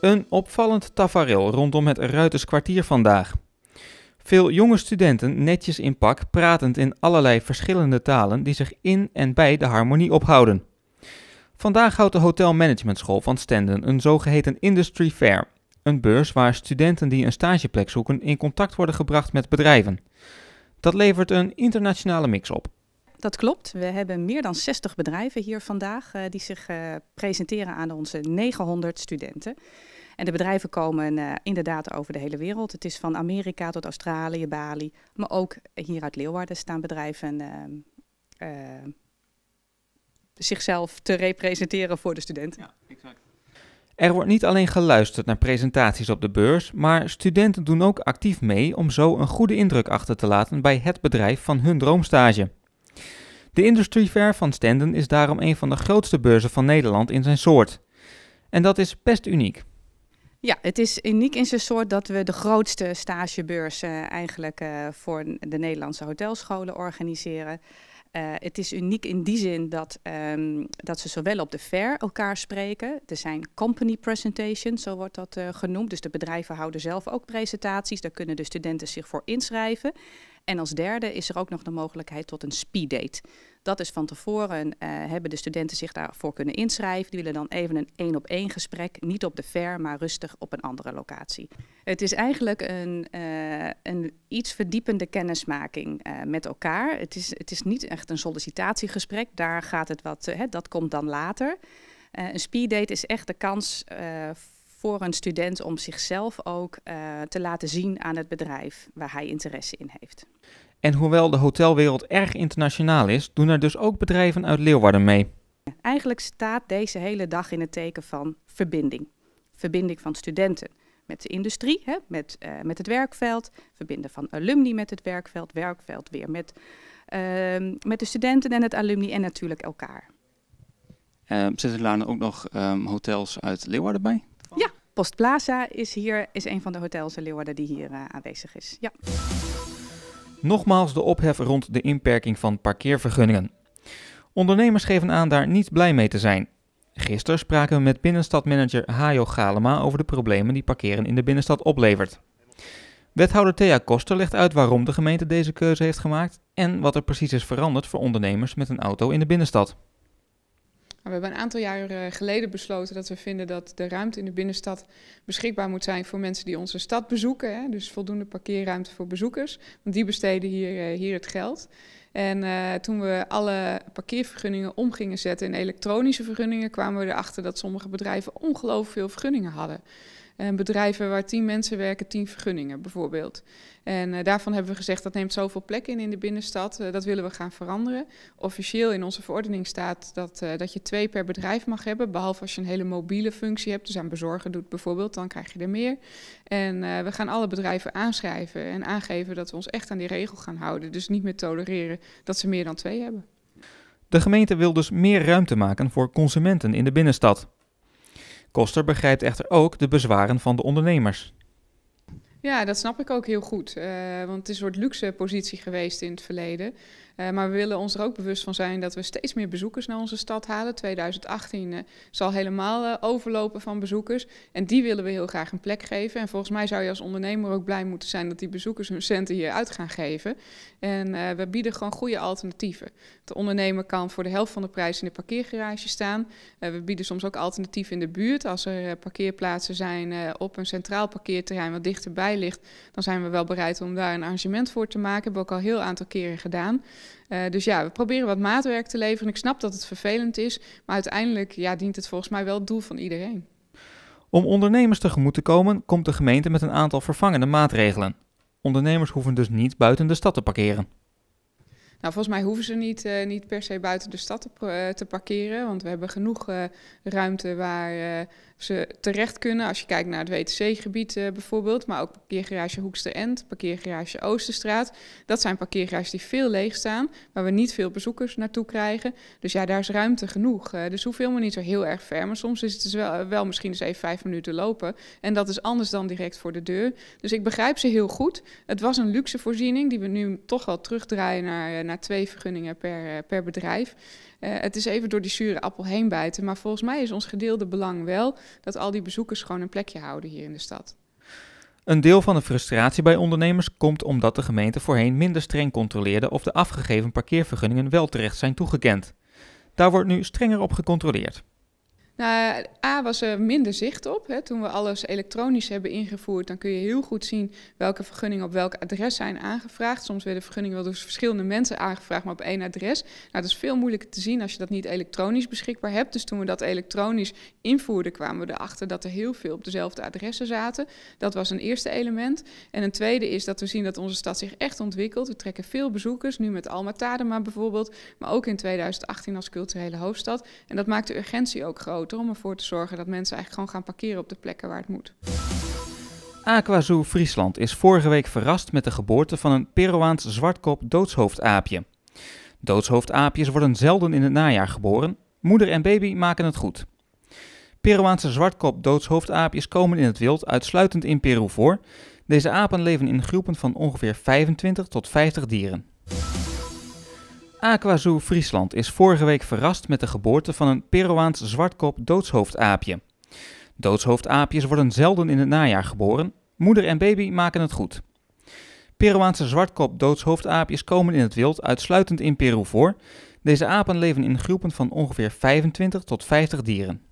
Een opvallend tafereel rondom het Ruiterskwartier vandaag. Veel jonge studenten netjes in pak, pratend in allerlei verschillende talen die zich in en bij de harmonie ophouden. Vandaag houdt de Hotel Management School van Stenden een zogeheten Industry Fair, een beurs waar studenten die een stageplek zoeken in contact worden gebracht met bedrijven. Dat levert een internationale mix op dat klopt. We hebben meer dan 60 bedrijven hier vandaag eh, die zich eh, presenteren aan onze 900 studenten. En de bedrijven komen eh, inderdaad over de hele wereld. Het is van Amerika tot Australië, Bali, maar ook hier uit Leeuwarden staan bedrijven zichzelf te representeren voor de studenten. Ja, exact. Er wordt niet alleen geluisterd naar presentaties op de beurs, maar studenten doen ook actief mee om zo een goede indruk achter te laten bij het bedrijf van hun droomstage. De Industry Fair van Stenden is daarom een van de grootste beurzen van Nederland in zijn soort. En dat is best uniek. Ja, het is uniek in zijn soort dat we de grootste stagebeurs eh, eigenlijk eh, voor de Nederlandse hotelscholen organiseren. Eh, het is uniek in die zin dat, ehm, dat ze zowel op de fair elkaar spreken. Er zijn company presentations, zo wordt dat genoemd. Dus de bedrijven houden zelf ook presentaties. Daar kunnen de studenten zich voor inschrijven. En als derde is er ook nog de mogelijkheid tot een speeddate. Dat is van tevoren, eh, hebben de studenten zich daarvoor kunnen inschrijven. Die willen dan even een één op één gesprek, niet op de ver, maar rustig op een andere locatie. Het is eigenlijk een, eh, een iets verdiepende kennismaking eh, met elkaar. Het is, het is niet echt een sollicitatiegesprek, daar gaat het wat, dat komt dan later. een speeddate is echt de kans voor een student om zichzelf ook te laten zien aan het bedrijf waar hij interesse in heeft. En hoewel de hotelwereld erg internationaal is, doen er dus ook bedrijven uit Leeuwarden mee. Eigenlijk staat deze hele dag in het teken van verbinding. Verbinding van studenten met de industrie, hè, met, eh, met het werkveld. Verbinden van alumni met het werkveld. Werkveld weer met, ehm, met de studenten en het alumni en natuurlijk elkaar. Ehm, zitten er ook nog ehm, hotels uit Leeuwarden bij? Ja, Postplaza is hier is een van de hotels in Leeuwarden die hier eh, aanwezig is. Ja. Nogmaals de ophef rond de inperking van parkeervergunningen. Ondernemers geven aan daar niet blij mee te zijn. Gisteren spraken we met binnenstadmanager Hajo Galema over de problemen die parkeren in de binnenstad oplevert. Wethouder Thea Koster legt uit waarom de gemeente deze keuze heeft gemaakt en wat er precies is veranderd voor ondernemers met een auto in de binnenstad we hebben een aantal jaar eh, geleden besloten dat we vinden dat de ruimte in de binnenstad beschikbaar moet zijn voor mensen die onze stad bezoeken. Hè? Dus voldoende parkeerruimte voor bezoekers, want die besteden hier, eh, hier het geld. En eh, toen we alle parkeervergunningen om gingen zetten in elektronische vergunningen, kwamen we erachter dat sommige bedrijven ongelooflijk veel vergunningen hadden bedrijven waar tien mensen werken, tien vergunningen bijvoorbeeld. En eh, daarvan hebben we gezegd dat neemt zoveel plek in in de binnenstad, eh, dat willen we gaan veranderen. Officieel in onze verordening staat dat, eh, dat je twee per bedrijf mag hebben, behalve als je een hele mobiele functie hebt, dus aan bezorgen doet bijvoorbeeld, dan krijg je er meer. En we gaan alle bedrijven aanschrijven en aangeven dat we ons echt aan die regel gaan houden, dus niet meer tolereren dat ze meer dan twee hebben. De gemeente wil dus meer ruimte maken voor consumenten in de binnenstad. Koster begrijpt echter ook de bezwaren van de ondernemers. Ja, dat snap ik ook heel goed. Eh, want het is een soort luxe positie geweest in het verleden. Eh, maar we willen ons er ook bewust van zijn dat we steeds meer bezoekers naar onze stad halen. 2018 eh, zal helemaal eh, overlopen van bezoekers. En die willen we heel graag een plek geven. En volgens mij zou je als ondernemer ook blij moeten zijn dat die bezoekers hun centen hier uit gaan geven. En we bieden gewoon goede alternatieven. De ondernemer kan voor de helft van de prijs in de parkeergarage staan. we bieden soms ook alternatieven in de buurt. Als er parkeerplaatsen zijn op een centraal parkeerterrein wat dichterbij ligt, dan zijn we wel bereid om daar een arrangement voor te maken. Hebben we ook al heel aantal keren gedaan. Eh, dus ja, we proberen wat maatwerk te leveren. Ik snap dat het vervelend is, maar uiteindelijk ja, dient het volgens mij wel het doel van iedereen. Om ondernemers tegemoet te komen, komt de gemeente met een aantal vervangende maatregelen. Ondernemers hoeven dus niet buiten de stad te parkeren. Nou, volgens mij hoeven ze niet, eh, niet per se buiten de stad te, eh, te parkeren. Want we hebben genoeg ruimte waar ze terecht kunnen. Als je kijkt naar het WTC-gebied eh, bijvoorbeeld, maar ook parkeergarage Hoekster End, parkeergarage Oosterstraat. Dat zijn parkeergarages die veel leeg staan, waar we niet veel bezoekers naartoe krijgen. Dus ja, daar is ruimte genoeg. Eh, dus hoeveel maar niet zo heel erg ver. Maar soms is het dus wel, eh, wel misschien eens even vijf minuten lopen. En dat is anders dan direct voor de deur. Dus ik begrijp ze heel goed. Het was een luxe voorziening die we nu toch wel terugdraaien naar, naar twee vergunningen per, per bedrijf. het is even door die zure appel heen bijten. Maar volgens mij is ons gedeelde belang wel dat al die bezoekers gewoon een plekje houden hier in de stad. Een deel van de frustratie bij ondernemers komt omdat de gemeente voorheen minder streng controleerde of de afgegeven parkeervergunningen wel terecht zijn toegekend. Daar wordt nu strenger op gecontroleerd. Nou, A was er minder zicht op. Hè. Toen we alles elektronisch hebben ingevoerd, dan kun je heel goed zien welke vergunningen op welk adres zijn aangevraagd. Soms werden vergunningen wel door verschillende mensen aangevraagd, maar op één adres. Nou, dat is veel moeilijker te zien als je dat niet elektronisch beschikbaar hebt. Dus toen we dat elektronisch invoerden, kwamen we erachter dat er heel veel op dezelfde adressen zaten. Dat was een eerste element. En een tweede is dat we zien dat onze stad zich echt ontwikkelt. We trekken veel bezoekers, nu met Alma Tadema bijvoorbeeld, maar ook in 2018 als culturele hoofdstad. En dat maakt de urgentie ook groot om ervoor te zorgen dat mensen eigenlijk gewoon gaan parkeren op de plekken waar het moet. Aquazoo Friesland is vorige week verrast met de geboorte van een Peruaans zwartkop doodshoofdaapje. Doodshoofdaapjes worden zelden in het najaar geboren. Moeder en baby maken het goed. Peruaanse zwartkop doodshoofdaapjes komen in het wild uitsluitend in Peru voor. Deze apen leven in groepen van ongeveer 25 tot 50 dieren. Aquazoo Friesland is vorige week verrast met de geboorte van een Peruaans zwartkop doodshoofdaapje. Doodshoofdaapjes worden zelden in het najaar geboren. Moeder en baby maken het goed. Peruaanse zwartkop doodshoofdaapjes komen in het wild uitsluitend in Peru voor. Deze apen leven in groepen van ongeveer 25 tot 50 dieren.